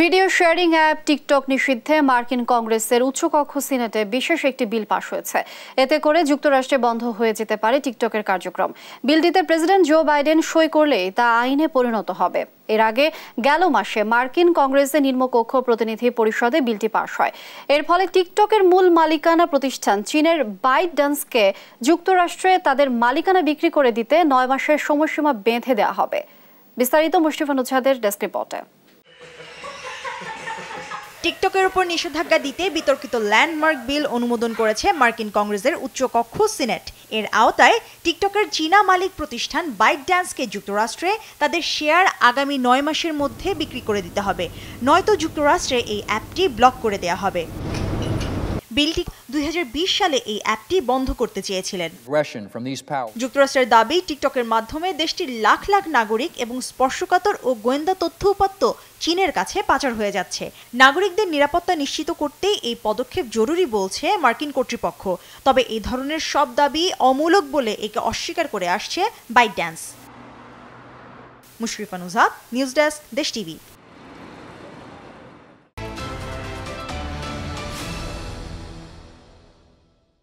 video sharing app TikTok নিষিদ্ধে মার্কিন কংগ্রেসের উচ্চকক্ষ সিনেটে বিশেষ একটি বিল পাশ হয়েছে এতে করে যুক্তরাষ্ট্রে বন্ধ হয়ে যেতে পারে টিকটকের কার্যক্রম বিলটিতে প্রেসিডেন্ট জো বাইডেন সই করলে তা আইনে পরিণত হবে এর আগে গেল মাসে মার্কিন কংগ্রেসের নিম্নকক্ষ প্রতিনিধি পরিষদে বিলটি পাশ হয় এর ফলে টিকটকের মূল মালিকানা প্রতিষ্ঠান চীনের বাইট ডান্সকে যুক্তরাষ্ট্রে তাদের মালিকানা বিক্রি করে দিতে নয় মাসের সময়সীমা বেঁধে দেওয়া হবে বিস্তারিত মুশরিফা নুজাদের ডেস্ক রিপোর্টে টিকটকের উপর নিষেধাজ্ঞা দিতে বিতর্কিত ল্যান্ডমার্ক বিল অনুমোদন করেছে মার্কিন কংগ্রেসের উচ্চকক্ষ সিনেট এর আওতায় টিকটকের চীনা মালিক প্রতিষ্ঠান বাইট ড্যান্সকে যুক্তরাষ্ট্রে তাদের শেয়ার আগামী নয় মাসের মধ্যে বিক্রি করে দিতে হবে নয়তো যুক্তরাষ্ট্রে এই অ্যাপটি ব্লক করে দেয়া হবে বিলটি দুই সালে এই অ্যাপটি বন্ধ করতে চেয়েছিলেন যুক্তরাষ্ট্রের দাবি টিকটকের মাধ্যমে দেশটির লাখ লাখ নাগরিক এবং স্পর্শকাতর ও গোয়েন্দা তথ্য উপাত্ত চীনের কাছে পাচার হয়ে যাচ্ছে নাগরিকদের নিরাপত্তা নিশ্চিত করতে এই পদক্ষেপ জরুরি বলছে মার্কিন কর্তৃপক্ষ তবে এই ধরনের সব দাবি অমূলক বলে একে অস্বীকার করে আসছে ByteDance Mushrifa Nuja news desk Desh TV